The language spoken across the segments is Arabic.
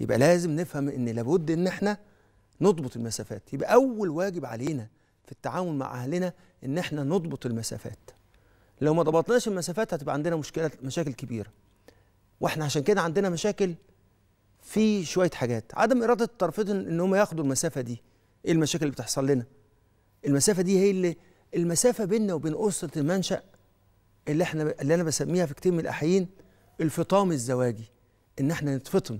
يبقى لازم نفهم ان لابد ان احنا نضبط المسافات يبقى اول واجب علينا في التعامل مع اهلنا ان احنا نضبط المسافات لو ما ضبطناش المسافات هتبقى عندنا مشكله مشاكل كبيره واحنا عشان كده عندنا مشاكل في شويه حاجات عدم اراده الطرفين ان هم ياخدوا المسافه دي ايه المشاكل اللي بتحصل لنا المسافه دي هي اللي المسافه بيننا وبين اسره المنشا اللي احنا اللي انا بسميها في كتير من الاحيان الفطام الزواجي ان احنا نتفطم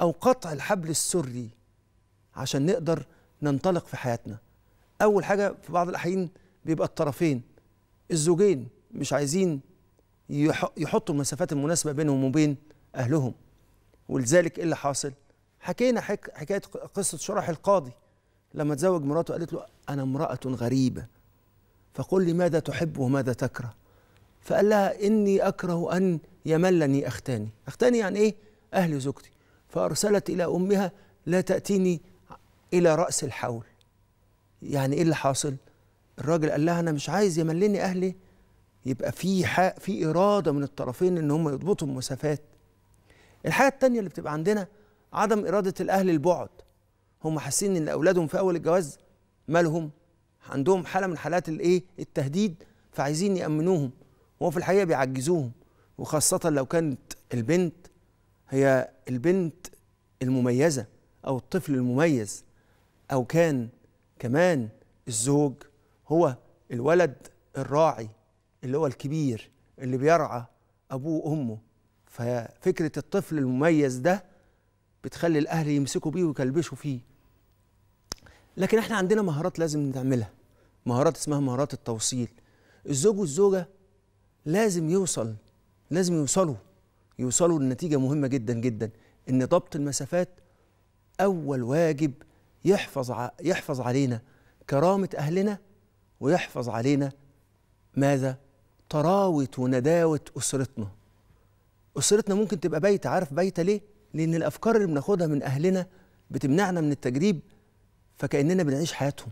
أو قطع الحبل السري عشان نقدر ننطلق في حياتنا أول حاجة في بعض الأحيان بيبقى الطرفين الزوجين مش عايزين يحطوا المسافات المناسبة بينهم وبين أهلهم ولذلك إيه اللي حاصل؟ حكينا حك... حكاية قصة شرح القاضي لما تزوج مراته قالت له أنا امرأة غريبة فقل لي ماذا تحب وماذا تكره فقال لها إني أكره أن يملني أختاني أختاني يعني إيه؟ أهل زوجتي فأرسلت إلى أمها لا تأتيني إلى رأس الحول يعني إيه اللي حاصل؟ الراجل قال لها أنا مش عايز يملني أهلي يبقى في حق في إرادة من الطرفين إن هم يضبطوا المسافات الحاجة التانية اللي بتبقى عندنا عدم إرادة الأهل البعد هم حاسين إن أولادهم في أول الجواز مالهم عندهم حالة من حالات الإيه التهديد فعايزين يأمنوهم وهو في الحقيقة بيعجزوهم وخاصة لو كانت البنت هي البنت المميزة أو الطفل المميز أو كان كمان الزوج هو الولد الراعي اللي هو الكبير اللي بيرعى أبوه وأمه ففكرة الطفل المميز ده بتخلي الأهل يمسكوا بيه ويكلبشوا فيه لكن احنا عندنا مهارات لازم نعملها مهارات اسمها مهارات التوصيل الزوج والزوجة لازم يوصل لازم يوصلوا يوصلوا لنتيجه مهمه جدا جدا ان ضبط المسافات اول واجب يحفظ ع... يحفظ علينا كرامه اهلنا ويحفظ علينا ماذا طراوه ونداوه اسرتنا اسرتنا ممكن تبقى بيت عارف بيت ليه لان الافكار اللي بناخدها من اهلنا بتمنعنا من التجريب فكاننا بنعيش حياتهم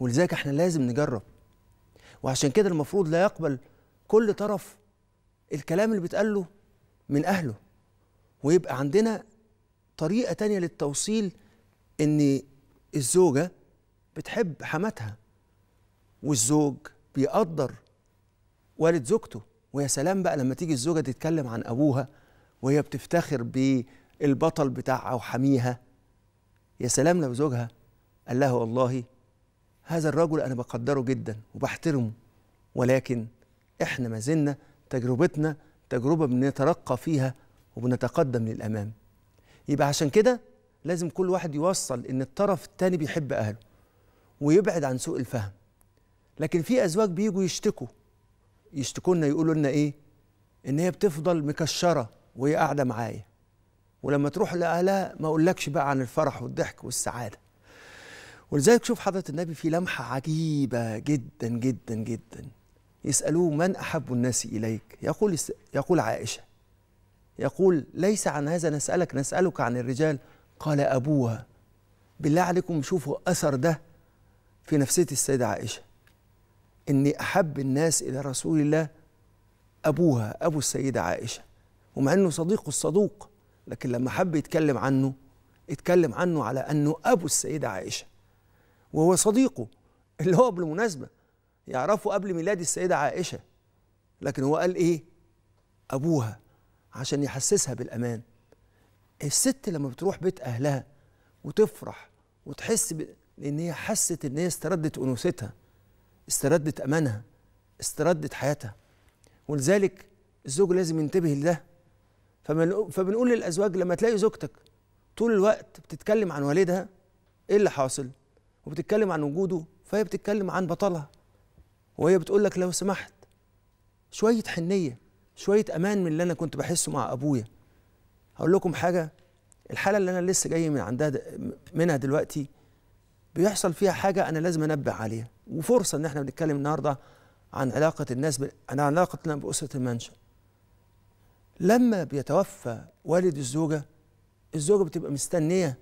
ولذلك احنا لازم نجرب وعشان كده المفروض لا يقبل كل طرف الكلام اللي بيتقال له من اهله ويبقى عندنا طريقه تانية للتوصيل ان الزوجه بتحب حماتها والزوج بيقدر والد زوجته ويا سلام بقى لما تيجي الزوجه تتكلم عن ابوها وهي بتفتخر بالبطل بتاعها وحميها يا سلام لو زوجها قال لها والله هذا الرجل انا بقدره جدا وبحترمه ولكن احنا ما زلنا تجربتنا تجربه بنترقى فيها وبنتقدم للامام يبقى عشان كده لازم كل واحد يوصل ان الطرف الثاني بيحب اهله ويبعد عن سوء الفهم لكن في ازواج بيجوا يشتكوا يشتكوا لنا يقولوا لنا ايه ان هي بتفضل مكشره وهي قاعده معايا ولما تروح لاهلها ما اقولكش بقى عن الفرح والضحك والسعاده ولذلك شوف حضره النبي في لمحه عجيبه جدا جدا جدا يسألوه من أحب الناس إليك يقول, يقول عائشة يقول ليس عن هذا نسألك نسألك عن الرجال قال أبوها بالله عليكم شوفوا أثر ده في نفسية السيدة عائشة إني أحب الناس إلى رسول الله أبوها أبو السيدة عائشة ومع إنه صديقه الصدوق لكن لما حب يتكلم عنه اتكلم عنه على أنه أبو السيدة عائشة وهو صديقه اللي هو بالمناسبة يعرفوا قبل ميلاد السيدة عائشة لكن هو قال إيه أبوها عشان يحسسها بالأمان الست لما بتروح بيت أهلها وتفرح وتحس ب... لأن هي حست إن هي استردت أنوثتها استردت أمانها استردت حياتها ولذلك الزوج لازم ينتبه لده فبنقول للأزواج لما تلاقي زوجتك طول الوقت بتتكلم عن والدها إيه اللي حاصل وبتتكلم عن وجوده فهي بتتكلم عن بطلها وهي بتقول لك لو سمحت شوية حنية شوية أمان من اللي أنا كنت بحسه مع أبويا هقول لكم حاجة الحالة اللي أنا لسه جاي من عندها منها دلوقتي بيحصل فيها حاجة أنا لازم أنبه عليها وفرصة إن إحنا بنتكلم النهاردة عن علاقة الناس ب... عن علاقتنا بأسرة المنشأ لما بيتوفى والد الزوجة الزوجة بتبقى مستنية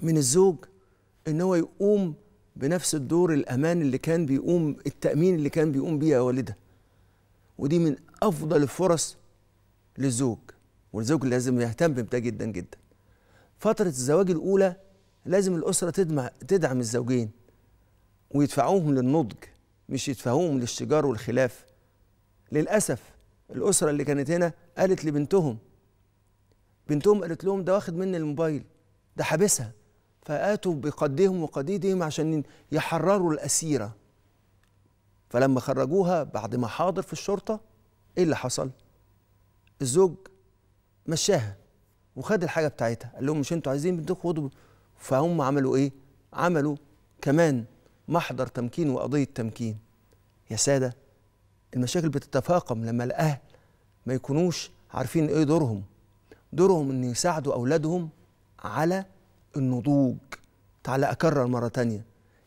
من الزوج إن هو يقوم بنفس الدور الامان اللي كان بيقوم التامين اللي كان بيقوم بيها والدها ودي من افضل الفرص للزوج والزوج لازم يهتم بده جدا جدا فتره الزواج الاولى لازم الاسره تدمع تدعم الزوجين ويدفعوهم للنضج مش يدفعوهم للشجار والخلاف للاسف الاسره اللي كانت هنا قالت لبنتهم بنتهم قالت لهم ده واخد مني الموبايل ده حابسها فآتوا بقدهم وقديدهم عشان يحرروا الأسيرة فلما خرجوها بعد ما حاضر في الشرطة إيه اللي حصل؟ الزوج مشاها وخد الحاجة بتاعتها قال لهم مش أنتوا عايزين بنتكم خدوا فهم عملوا إيه؟ عملوا كمان محضر تمكين وقضية تمكين يا سادة المشاكل بتتفاقم لما الأهل ما يكونوش عارفين إيه دورهم دورهم إن يساعدوا أولادهم على النضوج تعالى أكرر مرة تانية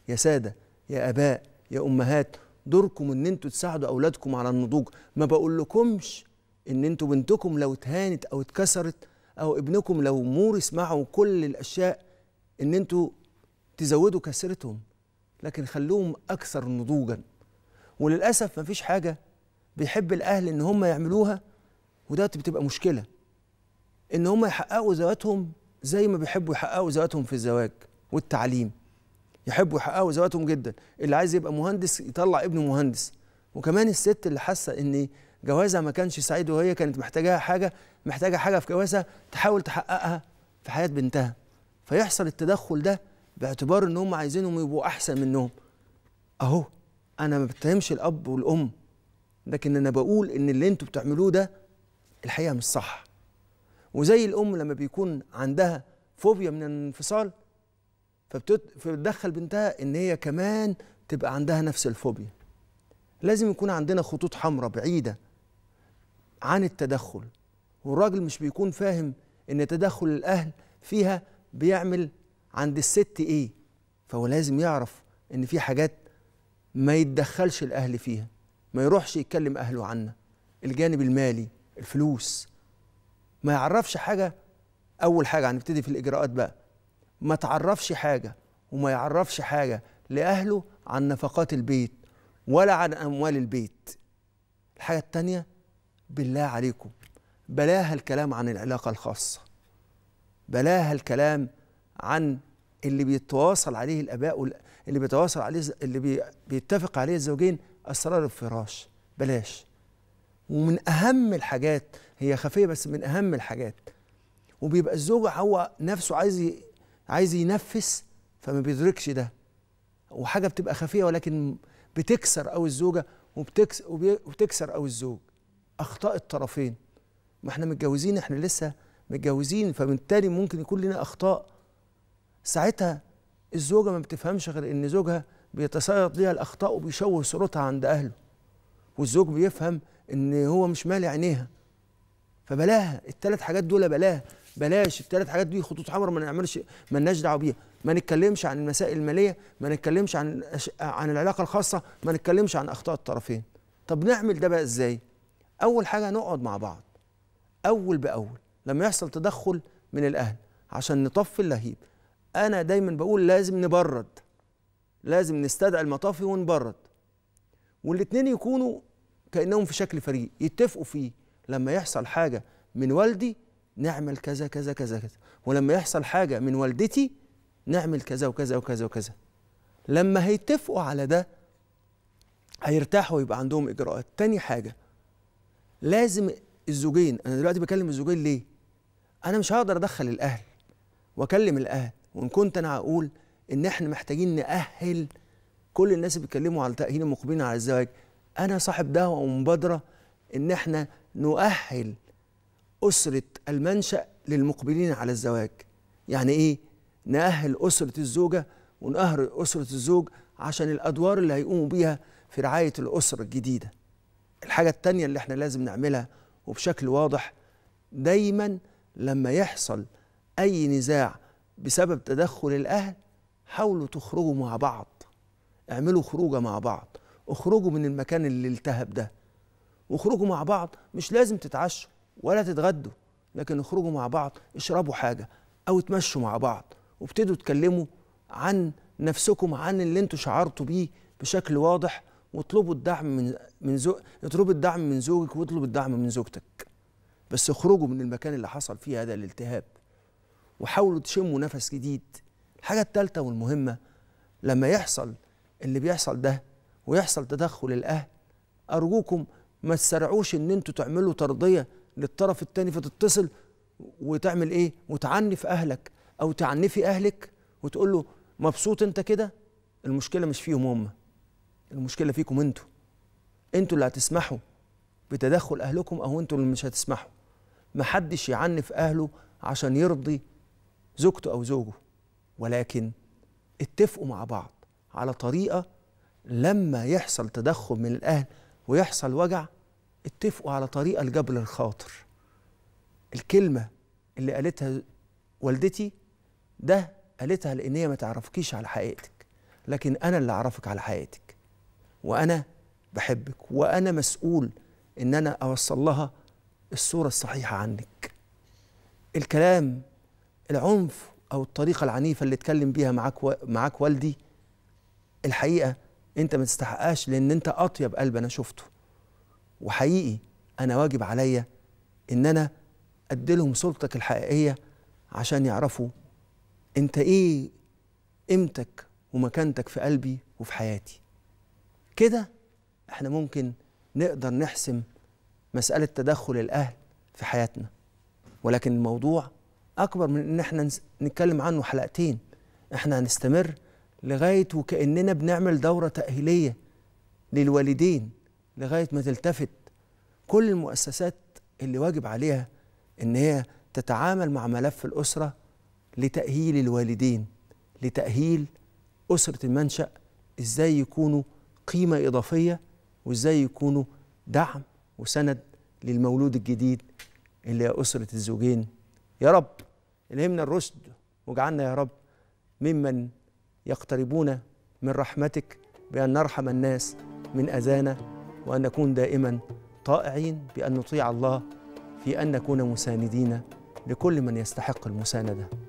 يا سادة يا أباء يا أمهات دوركم إن أنتوا تساعدوا أولادكم على النضوج ما بقولكمش إن أنتوا بنتكم لو اتهانت أو اتكسرت أو ابنكم لو مورس معه كل الأشياء إن أنتوا تزودوا كسرتهم لكن خلوهم أكثر نضوجا وللأسف مفيش حاجة بيحب الأهل إن هم يعملوها وده بتبقى مشكلة إن هم يحققوا ذواتهم زي ما بيحبوا يحققوا ذواتهم في الزواج والتعليم يحبوا يحققوا ذواتهم جدا اللي عايز يبقى مهندس يطلع ابنه مهندس وكمان الست اللي حاسه ان جوازها ما كانش سعيد وهي كانت محتاجاها حاجه محتاجه حاجه في جوازها تحاول تحققها في حياه بنتها فيحصل التدخل ده باعتبار ان هم عايزينهم يبقوا احسن منهم اهو انا ما بتهمش الاب والام لكن انا بقول ان اللي انتوا بتعملوه ده الحقيقه مش صح وزي الام لما بيكون عندها فوبيا من الانفصال فبتدخل بنتها ان هي كمان تبقى عندها نفس الفوبيا لازم يكون عندنا خطوط حمراء بعيده عن التدخل والراجل مش بيكون فاهم ان تدخل الاهل فيها بيعمل عند الست ايه فهو لازم يعرف ان في حاجات ما يتدخلش الاهل فيها ما يروحش يتكلم اهله عنها الجانب المالي الفلوس ما يعرفش حاجه اول حاجه هنبتدي في الاجراءات بقى ما تعرفش حاجه وما يعرفش حاجه لاهله عن نفقات البيت ولا عن اموال البيت الحاجه الثانيه بالله عليكم بلاها الكلام عن العلاقه الخاصه بلاها الكلام عن اللي بيتواصل عليه الاباء اللي بيتواصل عليه اللي بيتفق عليه الزوجين اسرار الفراش بلاش ومن اهم الحاجات هي خفيه بس من اهم الحاجات وبيبقى الزوج هو نفسه عايز عايز ينفس فما بيدركش ده وحاجه بتبقى خفيه ولكن بتكسر او الزوجه وبتكس... وبتكسر او الزوج اخطاء الطرفين ما احنا متجوزين احنا لسه متجوزين فبالتالي ممكن يكون لنا اخطاء ساعتها الزوجه ما بتفهمش غير ان زوجها بيتصيد ليها الاخطاء وبيشوه صورتها عند اهله والزوج بيفهم ان هو مش مالي عينيها فبلاها الثلاث حاجات دول بلاها بلاش الثلاث حاجات دي خطوط حمر ما نعملش ما لناش دعوه بيها ما نتكلمش عن المسائل الماليه ما نتكلمش عن عن العلاقه الخاصه ما نتكلمش عن اخطاء الطرفين طب نعمل ده بقى ازاي اول حاجه نقعد مع بعض اول باول لما يحصل تدخل من الاهل عشان نطفي اللهيب انا دايما بقول لازم نبرد لازم نستدعي المطافي ونبرد والاتنين يكونوا كانهم في شكل فريق يتفقوا فيه لما يحصل حاجه من والدي نعمل كذا كذا كذا كذا ولما يحصل حاجه من والدتي نعمل كذا وكذا وكذا وكذا لما هيتفقوا على ده هيرتاحوا ويبقى عندهم اجراءات تاني حاجه لازم الزوجين انا دلوقتي بكلم الزوجين ليه انا مش هقدر ادخل الاهل واكلم الاهل وان كنت انا هقول ان احنا محتاجين ناهل كل الناس اللي بيتكلموا على تاهيل المقبلين على الزواج انا صاحب دعوه ومبادره ان احنا نؤهل اسره المنشا للمقبلين على الزواج يعني ايه نأهل اسره الزوجه ونأهل اسره الزوج عشان الادوار اللي هيقوموا بيها في رعايه الاسره الجديده الحاجه التانية اللي احنا لازم نعملها وبشكل واضح دايما لما يحصل اي نزاع بسبب تدخل الاهل حاولوا تخرجوا مع بعض اعملوا خروجه مع بعض اخرجوا من المكان اللي التهب ده واخرجوا مع بعض مش لازم تتعشوا ولا تتغدوا لكن اخرجوا مع بعض اشربوا حاجه او اتمشوا مع بعض وابتدوا تكلموا عن نفسكم عن اللي انتوا شعرتوا بيه بشكل واضح واطلبوا الدعم من من زوج اطلبوا الدعم من زوجك واطلبوا الدعم من زوجتك بس اخرجوا من المكان اللي حصل فيه هذا الالتهاب وحاولوا تشموا نفس جديد الحاجه الثالثه والمهمه لما يحصل اللي بيحصل ده ويحصل تدخل الاهل ارجوكم ما تسرعوش ان انتوا تعملوا ترضيه للطرف الثاني فتتصل وتعمل ايه وتعنف اهلك او تعنفي اهلك وتقول له مبسوط انت كده المشكله مش فيهم هم المشكله فيكم انتوا انتوا اللي هتسمحوا بتدخل اهلكم او انتوا اللي مش هتسمحوا محدش يعنف اهله عشان يرضي زوجته او زوجه ولكن اتفقوا مع بعض على طريقه لما يحصل تدخل من الاهل ويحصل وجع اتفقوا على طريقه لجبر الخاطر الكلمه اللي قالتها والدتي ده قالتها لان هي ما تعرفكيش على حقيقتك لكن انا اللي اعرفك على حقيقتك وانا بحبك وانا مسؤول ان انا اوصل لها الصوره الصحيحه عنك الكلام العنف او الطريقه العنيفه اللي اتكلم بيها معاك و... معاك والدي الحقيقه انت ما تستحقهاش لان انت اطيب قلب انا شفته وحقيقي انا واجب عليا ان انا اديلهم صورتك الحقيقيه عشان يعرفوا انت ايه قيمتك ومكانتك في قلبي وفي حياتي كده احنا ممكن نقدر نحسم مسألة تدخل الأهل في حياتنا ولكن الموضوع أكبر من إن احنا نتكلم عنه حلقتين احنا هنستمر لغايه وكاننا بنعمل دوره تاهيليه للوالدين لغايه ما تلتفت كل المؤسسات اللي واجب عليها ان هي تتعامل مع ملف الاسره لتاهيل الوالدين لتاهيل اسره المنشا ازاي يكونوا قيمه اضافيه وازاي يكونوا دعم وسند للمولود الجديد اللي هي اسره الزوجين يا رب الهمنا الرشد واجعلنا يا رب ممن يقتربون من رحمتك بأن نرحم الناس من أذانا وأن نكون دائما طائعين بأن نطيع الله في أن نكون مساندين لكل من يستحق المساندة